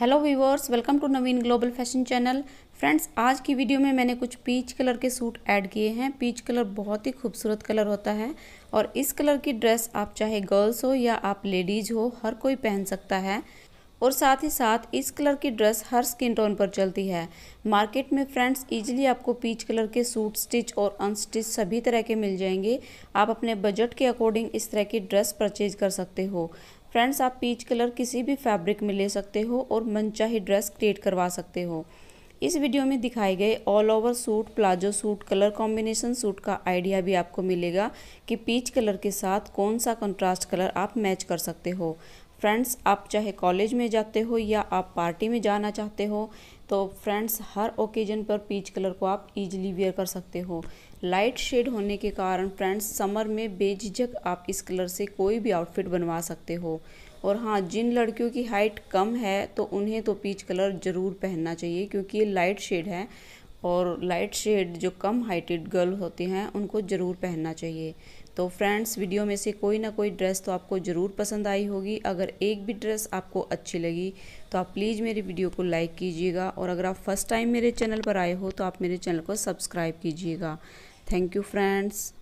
hello viewers welcome to Naveen global fashion channel friends आज की video में मैंने कुछ पीच कलर के सूट ऐड किए हैं पीच कलर बहुत ही खूबसूरत कलर होता है और इस कलर की ड्रेस आप चाहे गर्ल्स हो या आप लेडीज़ हो हर कोई पहन सकता है और साथ ही साथ इस कलर की ड्रेस हर स्किन टोन पर चलती है मार्केट में फ्रेंड्स इजीली आपको पीच कलर के सूट स्टिच और अनस्टिच सभी तरह के मिल जाएंगे आप अपने बजट के अकॉर्डिंग इस तरह की ड्रेस परचेज कर सकते हो फ्रेंड्स आप पीच कलर किसी भी फैब्रिक में ले सकते हो और मनचाही ड्रेस क्रिएट करवा सकते हो इस वीडियो में दिखाए गए all over suit palazzo suit colour combination suit का आइडिया भी आपको मिलेगा कि पीच कलर के साथ कौन सा कंट्रास्ट कलर आप मैच कर सकते हो फ्रेंड्स आप चाहे कॉलेज में जाते हो या आप पार्टी में जाना चाहते हो तो फ्रेंड्स हर ओकेजन पर पीच कलर को आप इजीली वेयर कर सकते हो लाइट शेड होने के कारण फ्रेंड्स समर में बेझिझक आप इस कलर से कोई भी आउटफिट बनवा सकते हो और हाँ जिन लड़कियों की हाइट कम है तो उन्हें तो पीच कलर ज़रूर पहनना चाहिए क्योंकि ये लाइट शेड है और लाइट शेड जो कम हाइटेड गर्ल होती हैं उनको ज़रूर पहनना चाहिए तो फ्रेंड्स वीडियो में से कोई ना कोई ड्रेस तो आपको ज़रूर पसंद आई होगी अगर एक भी ड्रेस आपको अच्छी लगी तो आप प्लीज़ मेरी वीडियो को लाइक कीजिएगा और अगर आप फर्स्ट टाइम मेरे चैनल पर आए हो तो आप मेरे चैनल को सब्सक्राइब कीजिएगा थैंक यू फ्रेंड्स